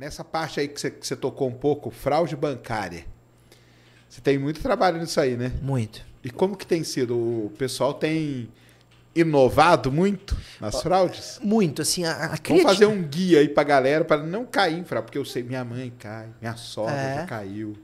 Nessa parte aí que você, você tocou um pouco, fraude bancária. Você tem muito trabalho nisso aí, né? Muito. E como que tem sido? O pessoal tem inovado muito nas fraudes? Muito, assim, a, a Vamos fazer um guia aí pra galera para não cair em fraude, porque eu sei, minha mãe cai, minha sogra é. já caiu.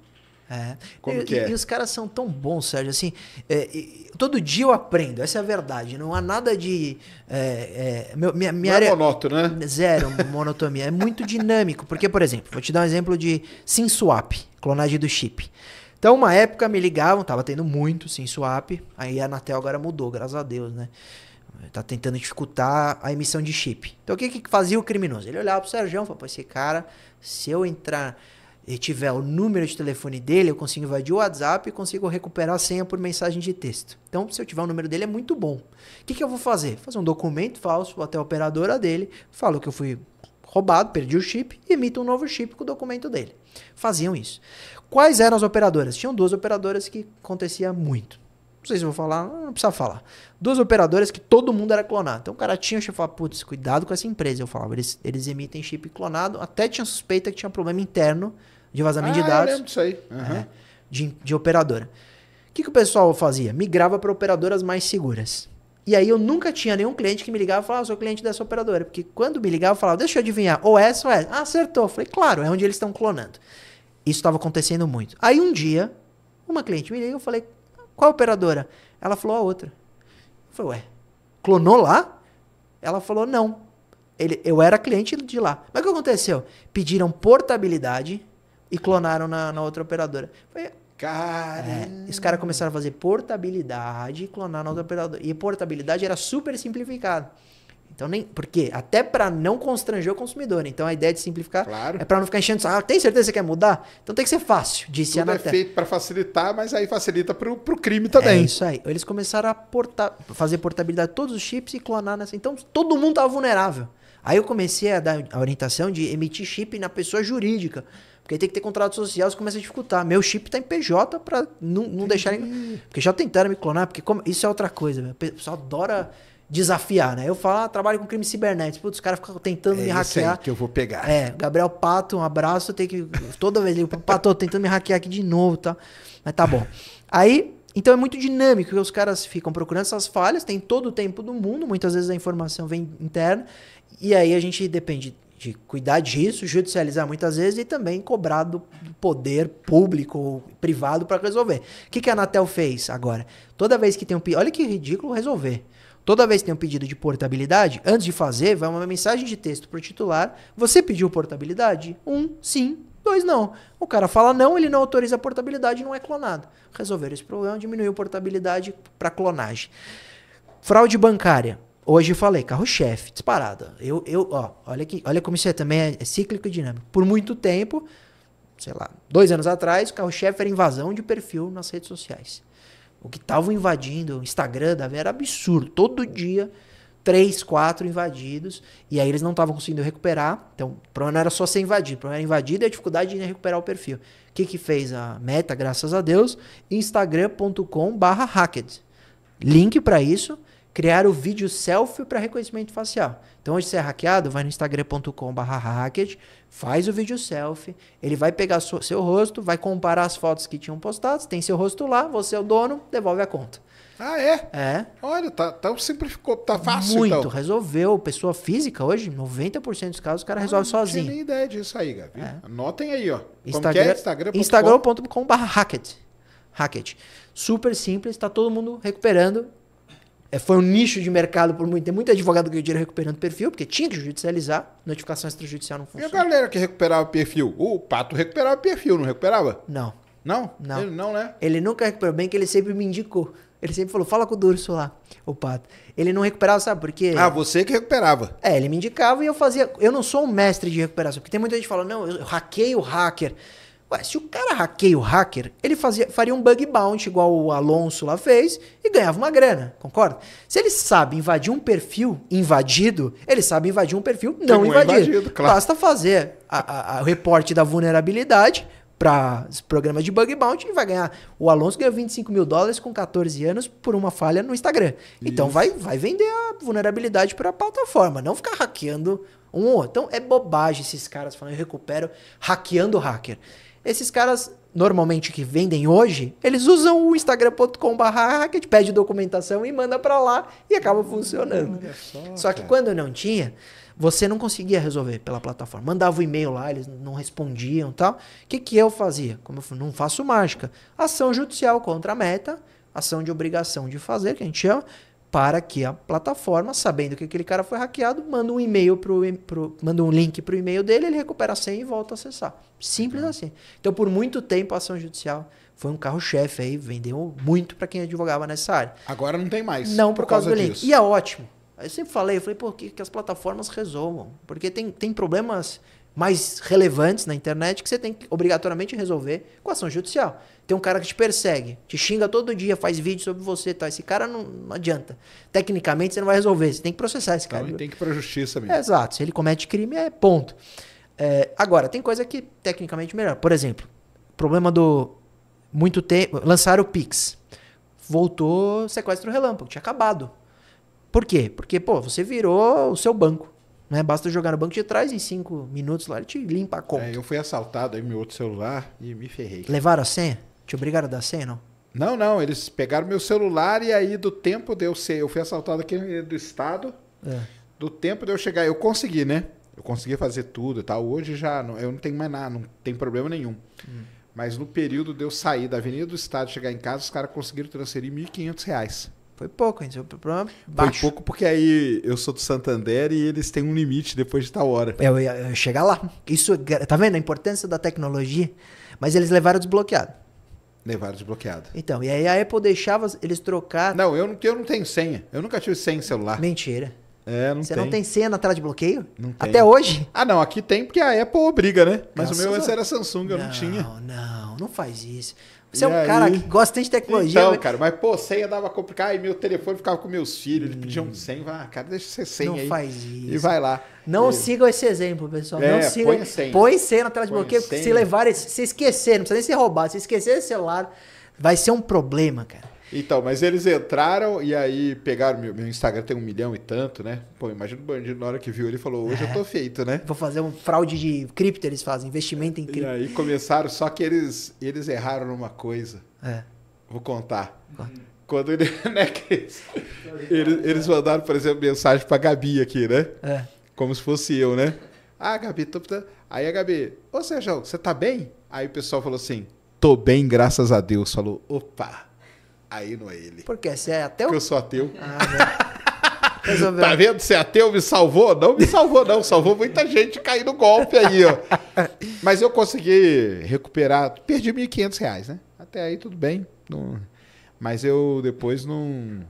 É. Como e, que é? E, e os caras são tão bons, Sérgio, assim. É, e, todo dia eu aprendo, essa é a verdade. Não há nada de. É, é, minha, minha não é área, é monótono, né? Zero monotonia. é muito dinâmico. Porque, por exemplo, vou te dar um exemplo de SimSwap swap, clonagem do chip. Então, uma época me ligavam, tava tendo muito SimSwap. swap. Aí a Anatel agora mudou, graças a Deus, né? Tá tentando dificultar a emissão de chip. Então, o que, que fazia o criminoso? Ele olhava pro Sérgio e falava: esse cara, se eu entrar e tiver o número de telefone dele, eu consigo invadir o WhatsApp e consigo recuperar a senha por mensagem de texto. Então, se eu tiver o número dele, é muito bom. O que, que eu vou fazer? Fazer um documento falso, vou até a operadora dele, falo que eu fui roubado, perdi o chip, e emito um novo chip com o documento dele. Faziam isso. Quais eram as operadoras? Tinham duas operadoras que acontecia muito. Não sei se eu vou falar, não precisa falar. Duas operadoras que todo mundo era clonado. Então o cara tinha, eu chefe falava, putz, cuidado com essa empresa. Eu falava, eles, eles emitem chip clonado. Até tinha suspeita que tinha problema interno de vazamento ah, de dados. Eu disso aí. Uhum. É, de, de operadora. O que, que o pessoal fazia? Migrava para operadoras mais seguras. E aí eu nunca tinha nenhum cliente que me ligava e falava, ah, sou cliente dessa operadora. Porque quando me ligava, eu falava, deixa eu adivinhar, ou é essa ou é essa. Ah, acertou. Eu falei, claro, é onde eles estão clonando. Isso estava acontecendo muito. Aí um dia, uma cliente me ligou, eu falei, qual operadora? Ela falou a outra. Eu falei, ué, clonou lá? Ela falou, não. Ele, eu era cliente de lá. Mas o que aconteceu? Pediram portabilidade e clonaram na, na outra operadora. Foi, é, Cara. É, os caras começaram a fazer portabilidade e clonar na outra operadora. E portabilidade era super simplificado. Então nem, porque até para não constranger o consumidor. Né? Então a ideia de simplificar claro. é para não ficar enchendo, ah, tem certeza que você quer mudar? Então tem que ser fácil, disse Tudo a Anatel. é feito para facilitar, mas aí facilita para o crime também. É isso aí. Eles começaram a portar, fazer portabilidade de todos os chips e clonar nessa. Então todo mundo tava vulnerável. Aí eu comecei a dar a orientação de emitir chip na pessoa jurídica. Porque tem que ter contrato social, isso começa a dificultar. Meu chip tá em PJ para não, não deixarem. Porque já tentaram me clonar, porque como... isso é outra coisa, meu. o pessoal adora desafiar, né? Eu falo, ah, trabalho com crime cibernético. Putz, os caras ficam tentando é me hackear. Aí que eu vou pegar. É, Gabriel Pato, um abraço. Tem que. Toda vez eu Pato, tentando me hackear aqui de novo, tá? Mas tá bom. Aí então é muito dinâmico, que os caras ficam procurando essas falhas, tem todo o tempo do mundo, muitas vezes a informação vem interna, e aí a gente depende de cuidar disso, judicializar muitas vezes e também cobrar do poder público ou privado para resolver. O que, que a Anatel fez agora? Toda vez que tem um pedido. Olha que ridículo resolver. Toda vez que tem um pedido de portabilidade, antes de fazer, vai uma mensagem de texto para o titular. Você pediu portabilidade? Um, sim. Dois, não. O cara fala não, ele não autoriza a portabilidade e não é clonado. Resolver esse problema, diminuiu a portabilidade para clonagem. Fraude bancária. Hoje falei, carro-chefe, disparada. Eu, eu, ó, olha aqui, olha como isso é também é cíclico e dinâmico. Por muito tempo, sei lá, dois anos atrás, o carro-chefe era invasão de perfil nas redes sociais. O que estavam invadindo o Instagram da era absurdo. Todo dia três, quatro invadidos, e aí eles não estavam conseguindo recuperar. Então, o problema não era só ser invadido, o problema era invadido e a dificuldade de recuperar o perfil. O que, que fez a meta, graças a Deus? instagramcom hacked. Link para isso, criar o vídeo selfie para reconhecimento facial. Então, hoje você é hackeado, vai no instagramcom hacked, faz o vídeo selfie, ele vai pegar seu rosto, vai comparar as fotos que tinham postadas, tem seu rosto lá, você é o dono, devolve a conta. Ah, é? É. Olha, tá, tá simplificou, tá fácil Muito, então. resolveu. Pessoa física hoje, 90% dos casos o cara ah, resolve não sozinho. Não tinha nem ideia disso aí, Gabi. É. Anotem aí, ó. É? Instagram, é? Instagram.com.br Instagram Hackett. Super simples, tá todo mundo recuperando. É, foi um nicho de mercado por muito. Tem muito advogado que dinheiro recuperando perfil, porque tinha que judicializar, notificação extrajudicial não funciona. E a galera que recuperava o perfil? O Pato recuperava o perfil, não recuperava? Não. Não? Não. Ele não, né? Ele nunca recuperou, bem que ele sempre me indicou. Ele sempre falou, fala com o Durso lá, o pato. Ele não recuperava, sabe por quê? Ah, você que recuperava. É, ele me indicava e eu fazia. Eu não sou um mestre de recuperação, porque tem muita gente que fala, não, eu hackeio o hacker. Ué, se o cara hackeia o hacker, ele fazia, faria um bug bounty igual o Alonso lá fez e ganhava uma grana, concorda? Se ele sabe invadir um perfil invadido, ele sabe invadir um perfil não, não invadido. É invadido claro. Basta fazer o reporte da vulnerabilidade, para os programas de bug bounty e vai ganhar. O Alonso ganhou 25 mil dólares com 14 anos por uma falha no Instagram. Isso. Então vai, vai vender a vulnerabilidade para a plataforma, não ficar hackeando um outro. Então é bobagem esses caras falando, eu recupero hackeando o hacker. Esses caras normalmente que vendem hoje, eles usam o instagramcom que pede documentação e manda para lá e acaba funcionando. Só, só, que quando não tinha, você não conseguia resolver pela plataforma. Mandava o um e-mail lá, eles não respondiam tal. O que, que eu fazia? Como eu não faço mágica. Ação judicial contra a meta, ação de obrigação de fazer, que a gente chama, para que a plataforma, sabendo que aquele cara foi hackeado, manda um e-mail pro, pro manda um link para o e-mail dele, ele recupera a senha e volta a acessar. Simples uhum. assim. Então, por muito tempo, a ação judicial foi um carro-chefe aí, vendeu muito para quem advogava nessa área. Agora não tem mais. Não por, por causa, causa, do link. Disso. E é ótimo. Aí eu sempre falei, eu falei, pô, que, que as plataformas resolvam. Porque tem, tem problemas mais relevantes na internet que você tem que obrigatoriamente resolver com ação judicial. Tem um cara que te persegue, te xinga todo dia, faz vídeo sobre você e tá? tal. Esse cara não, não, adianta. Tecnicamente você não vai resolver, você tem que processar esse cara. Não, tem que ir pra justiça mesmo. É, exato, se ele comete crime é ponto. É, agora, tem coisa que tecnicamente melhor. Por exemplo, problema do muito tempo, lançaram o Pix. Voltou sequestro relâmpago, tinha acabado. Por quê? Porque, pô, você virou o seu banco. Né? Basta jogar no banco de trás em cinco minutos lá, ele te limpa a conta. É, eu fui assaltado aí meu outro celular e me ferrei. Levaram a senha? Te obrigaram a dar a senha, não? Não, não. Eles pegaram meu celular e aí do tempo de eu ser. Eu fui assaltado aqui do estado. É. Do tempo de eu chegar. Eu consegui, né? Eu consegui fazer tudo e tal. Hoje já não, eu não tenho mais nada, não tem problema nenhum. Hum. Mas no período de eu sair da Avenida do Estado chegar em casa, os caras conseguiram transferir R$ 1.500. Foi pouco, a gente foi pro baixo. Foi pouco porque aí eu sou do Santander e eles têm um limite depois de tal hora. Eu ia chegar lá. Isso, é tá vendo a importância da tecnologia? Mas eles levaram desbloqueado. Levaram desbloqueado. Então, e aí a Apple deixava eles trocar. Não, eu não, eu não tenho senha. Eu nunca tive senha em celular. Mentira. É, não Você tem. não tem senha na tela de bloqueio? Não tem. Até hoje? Ah, não, aqui tem porque a Apple obriga, né? Mas Graças o meu a... era Samsung, eu não, não tinha. Não, não, não faz isso. Você e é um aí? cara que gosta tanto de tecnologia. Então, né? cara, mas pô, senha dava complicado. Aí meu telefone ficava com meus filhos, eles pediam um vai Ah, cara, deixa ser aí. Não aí. faz isso. E vai lá. Não é. sigam esse exemplo, pessoal. É, não sigam. Põe senha. põe senha na tela de põe bloqueio, senha. porque se levarem, se esquecer, não precisa nem se roubar, se esquecer esse celular, vai ser um problema, cara. Então, mas eles entraram e aí pegaram. Meu, meu Instagram tem um milhão e tanto, né? Pô, imagina o bandido na hora que viu ele falou: hoje é, eu tô é. feito, né? Vou fazer um fraude de cripto, eles fazem, investimento em cripto. E aí começaram, só que eles, eles erraram numa coisa. É. Vou contar. Uhum. Quando ele, né, eles, eles mandaram, por exemplo, mensagem pra Gabi aqui, né? É. Como se fosse eu, né? Ah, Gabi, tô. Aí a Gabi, ô Sérgio, você tá bem? Aí o pessoal falou assim: tô bem, graças a Deus. Falou, opa! Aí não é ele. Porque você é ateu? Porque eu sou ateu. Ah, né? Tá vendo? Você é ateu, me salvou? Não me salvou, não. Salvou muita gente caindo no golpe aí, ó. Mas eu consegui recuperar. Perdi 1.500 reais, né? Até aí tudo bem. Não... Mas eu depois não.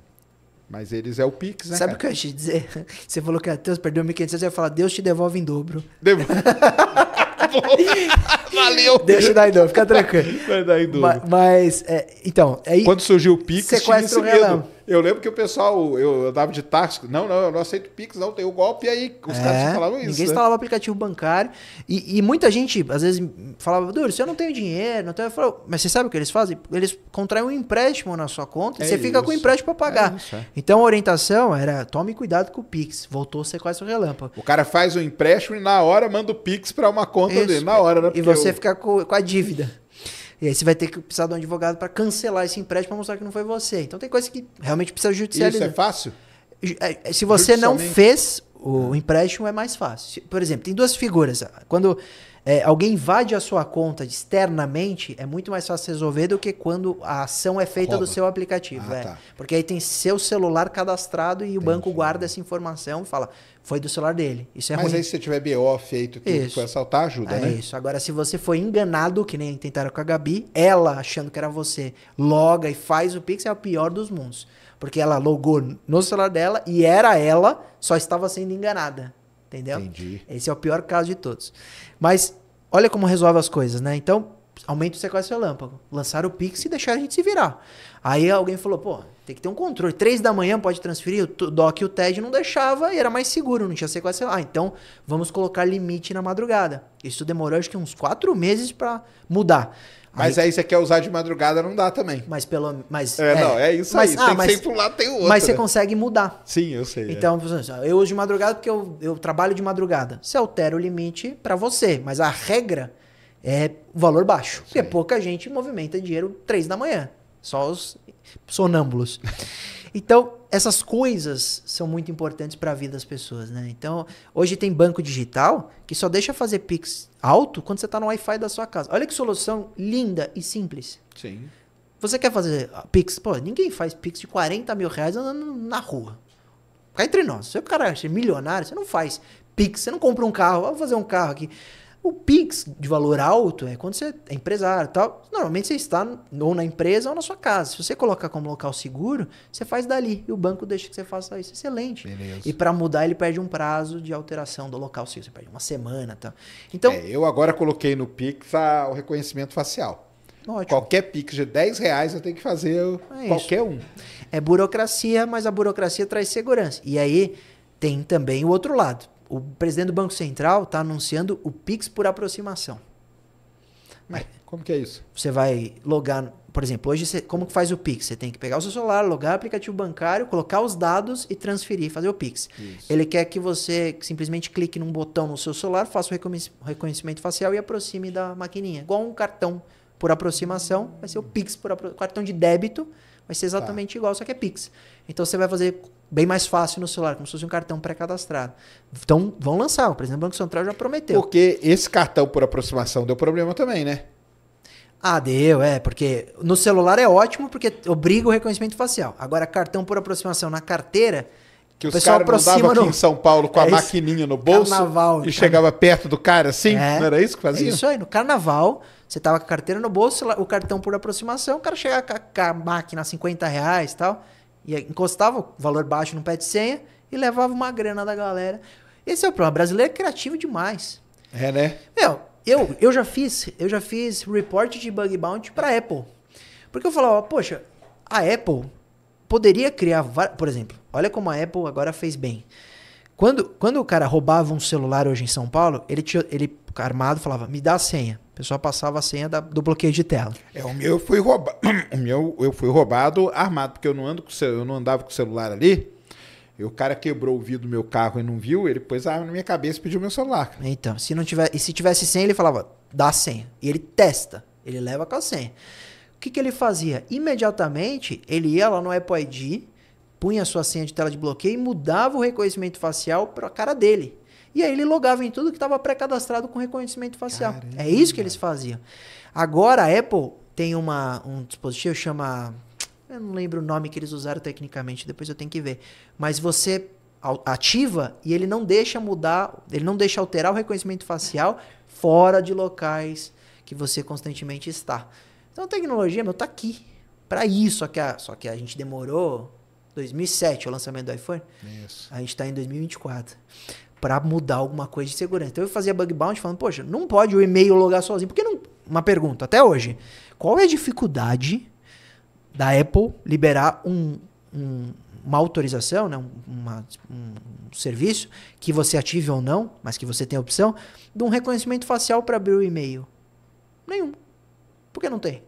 Mas eles é o Pix, né? Sabe o que eu ia te dizer? Você falou que é ateu, perdeu 1.500, eu ia falar, Deus te devolve em dobro. Devolve. Tá Valeu. Deixa dar em fica tranquilo. Vai dar Mas, mas é, então. Aí, Quando surgiu o Pix, tinha esse medo. Eu lembro que o pessoal, eu andava de táxi, não, não, eu não aceito Pix, não, tem o golpe, e aí os é, caras falavam isso. Ninguém né? instalava né? aplicativo bancário. E, e, muita gente, às vezes, falava, Duro, se eu não tenho dinheiro, não tenho. mas você sabe o que eles fazem? Eles contraem um empréstimo na sua conta é e você isso. fica com o empréstimo para pagar. É isso, é. então a orientação era: tome cuidado com o Pix. Voltou ser quase um relâmpago. O cara faz o um empréstimo e na hora manda o Pix para uma conta isso. dele, na hora, né? Porque e você eu... fica com, com a dívida. E aí você vai ter que precisar de um advogado para cancelar esse empréstimo para mostrar que não foi você. Então tem coisa que realmente precisa judicializar. Isso é fácil? É, é, se você não fez o empréstimo, é mais fácil. Por exemplo, tem duas figuras. Quando é, alguém invade a sua conta externamente, é muito mais fácil resolver do que quando a ação é feita Rouba. do seu aplicativo. Ah, é. tá. Porque aí tem seu celular cadastrado e Entendi. o banco guarda essa informação e fala, foi do celular dele. Isso é Mas ruim. aí se você tiver BO feito que isso. foi assaltar, ajuda, é né? É isso. Agora, se você foi enganado, que nem tentaram com a Gabi, ela achando que era você, loga e faz o Pix, é o pior dos mundos. Porque ela logou no celular dela e era ela, só estava sendo enganada. Entendeu? Entendi. Esse é o pior caso de todos. Mas olha como resolve as coisas, né? Então, aumenta o sequestro relâmpago. Lançaram o Pix e deixaram a gente se virar. Aí alguém falou, pô, tem que ter um controle. Três da manhã pode transferir, o DOC e o TED não deixava e era mais seguro, não tinha sequência. Ah, então vamos colocar limite na madrugada. Isso demorou acho que uns quatro meses para mudar. Mas aí, aí você quer usar de madrugada, não dá também. Mas pelo mas É, é não, é isso mas, aí. Ah, tem mas, sempre um lado, tem o outro. Mas você né? consegue mudar. Sim, eu sei. É. Então, é. eu uso de madrugada porque eu, eu trabalho de madrugada. Você altera o limite para você, mas a regra é valor baixo. Sim. Porque pouca gente movimenta dinheiro três da manhã. Só os sonâmbulos. Então, essas coisas são muito importantes para a vida das pessoas, né? Então, hoje tem banco digital que só deixa fazer Pix alto quando você está no Wi-Fi da sua casa. Olha que solução linda e simples. Sim. Você quer fazer ah, Pix? Pô, ninguém faz Pix de 40 mil reais andando na rua. Fica entre nós. Se o cara é milionário, você não faz Pix, você não compra um carro. Vou fazer um carro aqui. O Pix de valor alto é quando você é empresário tal. Normalmente você está ou na empresa ou na sua casa. Se você colocar como local seguro, você faz dali. E o banco deixa que você faça isso. Excelente. Beleza. E para mudar, ele perde um prazo de alteração do local seguro. Você perde uma semana tal. Então. É, eu agora coloquei no Pix a, o reconhecimento facial. Ótimo. Qualquer Pix de 10 reais eu tenho que fazer é qualquer isso. um. É burocracia, mas a burocracia traz segurança. E aí tem também o outro lado o presidente do Banco Central está anunciando o Pix por aproximação. Mas como que é isso? Você vai logar, por exemplo, hoje você, como que faz o Pix? Você tem que pegar o seu celular, logar o aplicativo bancário, colocar os dados e transferir, fazer o Pix. Isso. Ele quer que você simplesmente clique num botão no seu celular, faça o reconhecimento facial e aproxime da maquininha. Igual um cartão por aproximação, vai ser o Pix por apro... cartão de débito, vai ser tá. exatamente tá. igual, só que é Pix. Então você vai fazer bem mais fácil no celular, como se fosse um cartão pré-cadastrado. Então, vão lançar. O presidente do Banco Central já prometeu. Porque esse cartão por aproximação deu problema também, né? Ah, deu, é, porque no celular é ótimo porque obriga o reconhecimento facial. Agora, cartão por aproximação na carteira. Que os caras andavam aqui no... em São Paulo com é a maquininha no bolso carnaval, e chegava perto do cara assim, é, não era isso que fazia? É isso aí, no carnaval, você tava com a carteira no bolso, o cartão por aproximação, o cara chegava com a máquina a 50 reais e tal. E encostava o valor baixo no pé de senha e levava uma grana da galera. Esse é o problema. O brasileiro é criativo demais. É, né? Meu, eu, eu já fiz, eu já fiz report de bug bounty para Apple. Porque eu falava, poxa, a Apple poderia criar, por exemplo, olha como a Apple agora fez bem. Quando, quando o cara roubava um celular hoje em São Paulo, ele, tinha, ele armado falava, me dá a senha pessoa passava a senha da, do bloqueio de tela. É, o meu eu fui roubado. O meu eu fui roubado armado, porque eu não ando com eu não andava com o celular ali. E o cara quebrou o vidro do meu carro e não viu, ele pôs a arma na minha cabeça e pediu meu celular. Então, se não tiver, e se tivesse senha, ele falava: "Dá a senha". E ele testa, ele leva com a senha. O que, que ele fazia? Imediatamente, ele ia lá no Apple ID, punha a sua senha de tela de bloqueio e mudava o reconhecimento facial para a cara dele. E aí ele logava em tudo que estava pré-cadastrado com reconhecimento facial. É Caramba. É isso que eles faziam. Agora a Apple tem uma, um dispositivo que chama. Eu não lembro o nome que eles usaram tecnicamente, depois eu tenho que ver. Mas você ativa e ele não deixa mudar, ele não deixa alterar o reconhecimento facial fora de locais que você constantemente está. Então a tecnologia, meu, tá aqui para isso. Só que, a, só que a gente demorou 2007 o lançamento do iPhone. Isso. A gente está em 2024 para mudar alguma coisa de segurança. Então eu fazia bug bounty falando, poxa, não pode o e-mail logar sozinho. Porque não. Uma pergunta, até hoje. Qual é a dificuldade da Apple liberar um, um uma autorização, né? Uma, um, um, serviço que você ative ou não, mas que você tem a opção, de um reconhecimento facial para abrir o e-mail? Nenhum. Por que não tem?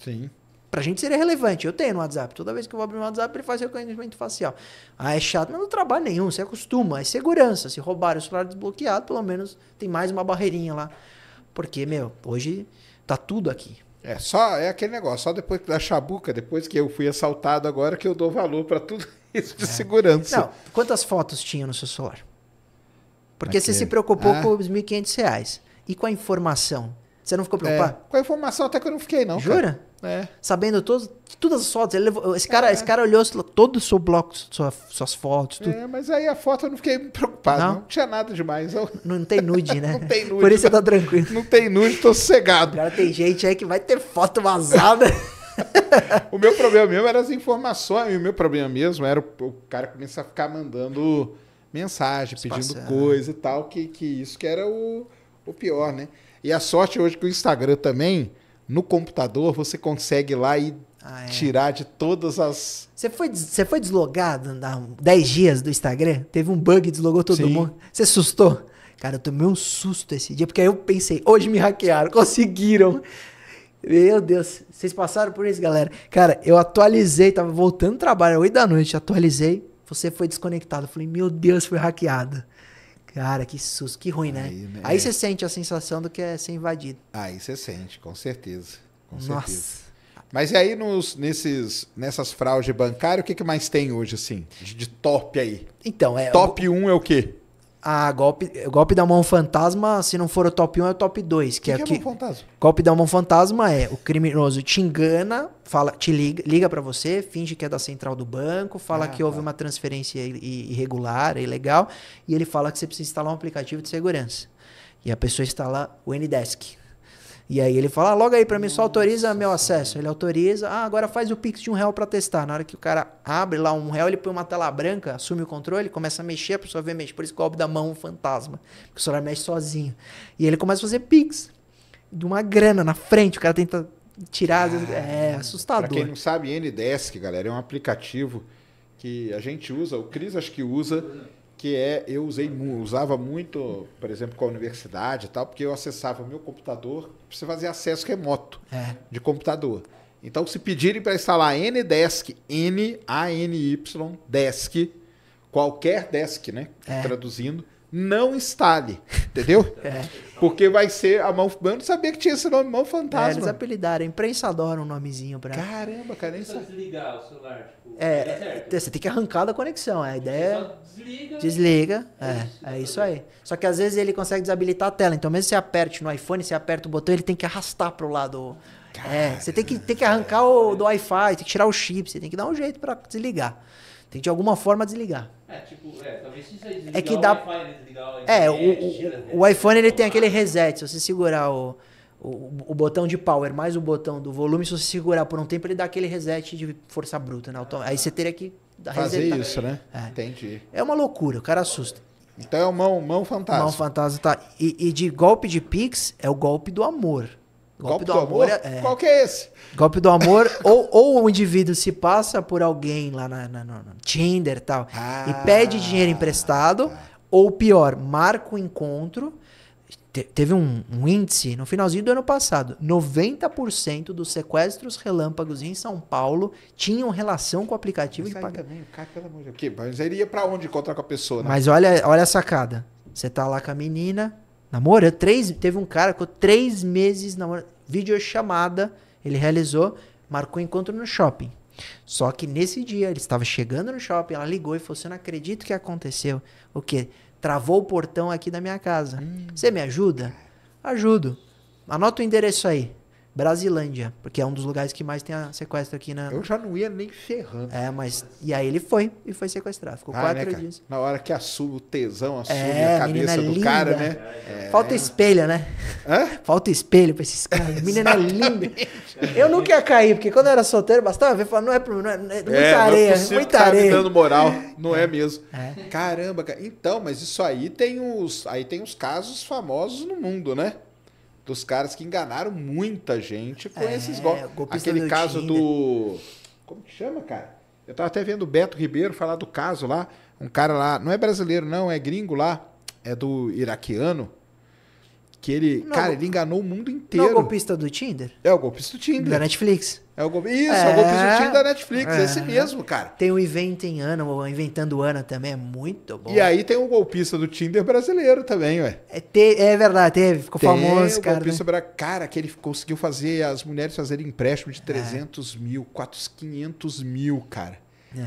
Sim. Pra gente seria relevante. Eu tenho no WhatsApp. Toda vez que eu vou abrir um WhatsApp, ele faz reconhecimento facial. Ah, é chato, mas não trabalho nenhum, você acostuma. É segurança. Se roubar o celular desbloqueado, pelo menos tem mais uma barreirinha lá. Porque, meu, hoje tá tudo aqui. É, só é aquele negócio, só depois da chabuca, depois que eu fui assaltado agora que eu dou valor para tudo isso de é. segurança. Não, quantas fotos tinha no seu celular? Porque você se preocupou ah. com os 1.500 reais. E com a informação? Você não ficou é. preocupado? É, com a informação até que eu não fiquei, não. Jura? É. Sabendo todas as fotos. Ele levou, esse, cara, é. esse é. cara olhou todo o seu bloco, sua, suas fotos, tudo. É, mas aí a foto eu não fiquei preocupado. Não, não tinha nada demais. Eu... Não, não, tem nude, né? não tem nude. Por isso você tá tranquilo. Não tem nude, tô sossegado. Cara, tem gente aí que vai ter foto vazada. o meu problema mesmo era as informações. E o meu problema mesmo era o, o cara começar a ficar mandando mensagem, pedindo coisa e tal, que, que isso que era o, o pior, né? E a sorte hoje que o Instagram também, no computador, você consegue ir lá e ah, é. tirar de todas as. Você foi, você foi deslogado há 10 dias do Instagram? Teve um bug, deslogou todo Sim. mundo. Você assustou? Cara, eu tomei um susto esse dia, porque aí eu pensei, hoje me hackearam, conseguiram. Meu Deus, vocês passaram por isso, galera. Cara, eu atualizei, tava voltando do trabalho, 8 da noite, atualizei, você foi desconectado. Eu falei, meu Deus, fui hackeado. Cara, que susto, que ruim, né? Aí, né? Aí é. você sente a sensação do que é ser invadido. Aí você sente, com certeza. Com Nossa. certeza. Mas e aí nos, nesses, nessas fraudes bancárias, o que, que mais tem hoje, assim, de, de top aí? Então, é. Top 1 um é o quê? a ah, golpe, golpe da mão fantasma, se não for o top 1, é o top 2. Que, que, é, que é fantasma? Golpe da mão fantasma é o criminoso te engana, fala, te liga, liga para você, finge que é da central do banco, fala ah, que houve tá. uma transferência irregular, ilegal, e ele fala que você precisa instalar um aplicativo de segurança. E a pessoa instala o Ndesk, e aí ele fala, ah, logo aí para mim, só autoriza meu acesso. Ele autoriza, ah, agora faz o Pix de um real para testar. Na hora que o cara abre lá um real, ele põe uma tela branca, assume o controle, começa a mexer, a pessoa vê mexe. Por isso que o da mão um fantasma, porque o celular mexe sozinho. E ele começa a fazer Pix de uma grana na frente, o cara tenta tirar, é ah, é assustador. Pra quem não sabe, Ndesk, galera, é um aplicativo que a gente usa, o Cris acho que usa que é eu usei usava muito, por exemplo, com a universidade e tal, porque eu acessava o meu computador para fazer acesso remoto é. de computador. Então, se pedirem para instalar NDesk, N-A-N-Y, Desk, qualquer Desk, né? É. Traduzindo, não instale, entendeu? É. Porque vai ser a mão. Eu não sabia que tinha esse nome, mão é, fantasma. É, eles apelidaram. A imprensa adora um nomezinho pra. Caramba, cara, nem sabe. desligar o celular. Tipo, é, é você tem que arrancar da conexão. A ideia. É desliga. Desliga. É, é, é tá isso aí. Só que às vezes ele consegue desabilitar a tela. Então, mesmo que você aperte no iPhone, você aperta o botão, ele tem que arrastar pro lado. Caramba. É, você tem que, tem que arrancar o, do Wi-Fi, tem que tirar o chip, você tem que dar um jeito para desligar. Tem que de alguma forma desligar. É, tipo, é, talvez se você desligar é que dá... o desligar o É, o, o, o, iPhone ele tem aquele reset, se você segurar o, o, o, botão de power mais o botão do volume, se você segurar por um tempo, ele dá aquele reset de força bruta, né? Ah, Aí você teria que Fazer resetar. isso, né? É. Entendi. É uma loucura, o cara assusta. Então é mão, mão fantasma. Mão fantasma, tá. E, e de golpe de Pix é o golpe do amor. Golpe, golpe do, do, amor? amor é... Qual que é esse? Golpe do amor, ou, ou o indivíduo se passa por alguém lá na, na, no Tinder e tal, ah, e pede dinheiro emprestado, ah. ou pior, marca o encontro. Te, teve um, um, índice no finalzinho do ano passado: 90% dos sequestros relâmpagos em São Paulo tinham relação com o aplicativo de pagamento. Mas ele ia pra onde encontrar com a pessoa, né? Mas olha, olha a sacada. Você tá lá com a menina, Namorou três. Teve um cara que três meses namorando. Videochamada, ele realizou, marcou encontro no shopping. Só que nesse dia ele estava chegando no shopping, ela ligou e falou: Você não acredita o que aconteceu? O quê? Travou o portão aqui da minha casa. Hum. Você me ajuda? Ajudo. Anota o endereço aí. Brasilândia, porque é um dos lugares que mais tem a sequestro aqui na. Eu já não ia nem ferrando. É, mas. E aí ele foi e foi sequestrado. Ficou ah, quatro né, dias. Na hora que assume o tesão, assume é, a cabeça do linda. cara, né? É. Falta espelho, né? Hã? Falta espelho pra esses caras. menina linda. Eu nunca ia cair, porque quando eu era solteiro, bastava ver falar, não é problema, não é, é, é muita é, areia, não é muita areia. Me dando moral, não é, é. mesmo. É. Caramba, cara. Então, mas isso aí tem os. Aí tem os casos famosos no mundo, né? dos caras que enganaram muita gente com é, esses golpes. Aquele caso Tinder. do. Como que chama, cara? Eu tava até vendo o Beto Ribeiro falar do caso lá. Um cara lá, não é brasileiro, não, é gringo lá, é do iraquiano. Que ele, não, cara, ele enganou o mundo inteiro. Não é o golpista do Tinder? É o golpista do Tinder. Da Netflix. É o golpe. Isso, é, é o golpe é. da Netflix, é. esse mesmo, cara. Tem o Inventem Ana, ou Inventando Ana também, é muito bom. E aí tem o um golpista do Tinder brasileiro também, ué. É, te, é verdade, teve, ficou tem famoso, o cara. Golpista né? Cara, que ele conseguiu fazer as mulheres fazerem empréstimo de 300 é. mil, 400, 500 mil, cara.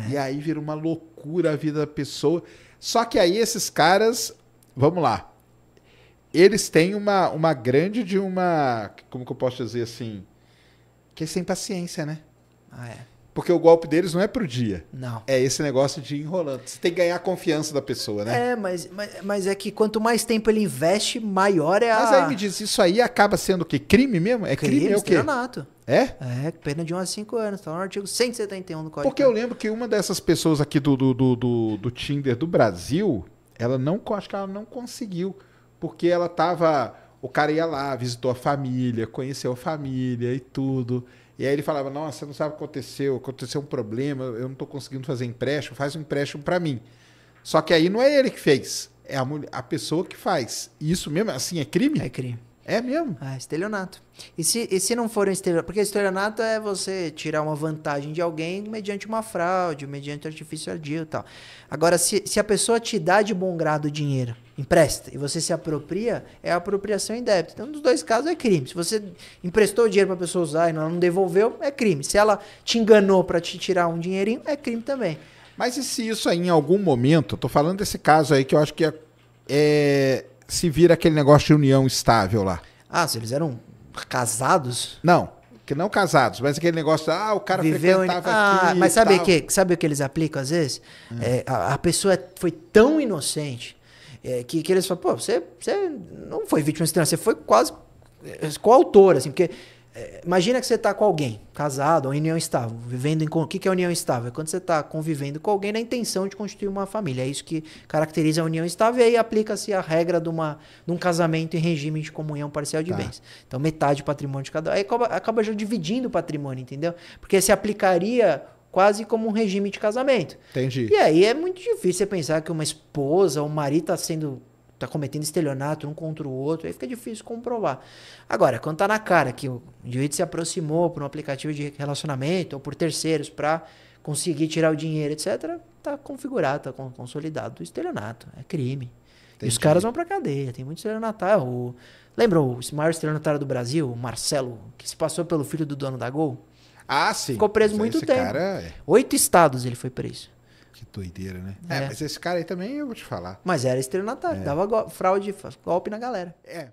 É. E aí vira uma loucura a vida da pessoa. Só que aí esses caras, vamos lá, eles têm uma, uma grande de uma. Como que eu posso dizer assim? Fiquei sem paciência, né? Ah, é. Porque o golpe deles não é pro dia. Não. É esse negócio de enrolando. Você tem que ganhar a confiança da pessoa, né? É, mas, mas, mas é que quanto mais tempo ele investe, maior é a. Mas aí me diz, isso aí acaba sendo o quê? Crime mesmo? É crime, crime é o quê? Estelionato. É? É, pena de 1 a 5 anos. tá? no artigo 171 do Código Porque eu lembro que uma dessas pessoas aqui do, do, do, do, do Tinder do Brasil, ela não. Acho que ela não conseguiu. Porque ela tava o cara ia lá, visitou a família, conheceu a família e tudo. E aí ele falava: Nossa, você não sabe o que aconteceu, aconteceu um problema, eu não estou conseguindo fazer empréstimo, faz um empréstimo para mim. Só que aí não é ele que fez, é a, mulher, a pessoa que faz. E isso mesmo, assim, é crime? É crime. É mesmo? Ah, estelionato. E se, e se não for um estelionato? Porque estelionato é você tirar uma vantagem de alguém mediante uma fraude, mediante artifício ardil e tal. Agora, se, se a pessoa te dá de bom grado o dinheiro, empresta, e você se apropria, é apropriação em débito. Então, nos dois casos é crime. Se você emprestou dinheiro para a pessoa usar e ela não devolveu, é crime. Se ela te enganou para te tirar um dinheirinho, é crime também. Mas e se isso aí em algum momento, Estou falando desse caso aí que eu acho que é, é se vira aquele negócio de união estável lá? Ah, se eles eram casados? Não, que não casados, mas aquele negócio, ah, o cara Viveu frequentava in... ah, aqui Mas sabe o que, sabe que eles aplicam às vezes? Hum. É, a, a, pessoa foi tão inocente é, que, que eles falam, pô, você, você não foi vítima de estranho, você foi quase coautor, é, assim, porque é, imagina que você está com alguém, casado, ou em união estável, vivendo em. O que, que é união estável? É quando você está convivendo com alguém na intenção de constituir uma família. É isso que caracteriza a união estável e aí aplica-se a regra de, uma, de um casamento em regime de comunhão parcial de tá. bens. Então, metade do patrimônio de cada. Aí acaba, acaba já dividindo o patrimônio, entendeu? Porque se aplicaria quase como um regime de casamento. Entendi. E aí é muito difícil você pensar que uma esposa ou um marido está sendo tá cometendo estelionato um contra o outro, aí fica difícil comprovar. Agora, quando tá na cara que o indivíduo se aproximou por um aplicativo de relacionamento ou por terceiros para conseguir tirar o dinheiro, etc., tá configurado, tá consolidado o estelionato. É crime. Entendi. E os caras vão pra cadeia, tem muito estelionatário. Ah, o... Lembra o maior estelionatário do Brasil, o Marcelo, que se passou pelo filho do dono da Gol? Ah, sim. Ficou preso Mas muito tempo. Cara... É. Oito estados ele foi preso. Que doideira, né? É. é, mas esse cara aí também eu vou te falar. Mas era estelionatário, é. dava fraude, golpe na galera. É.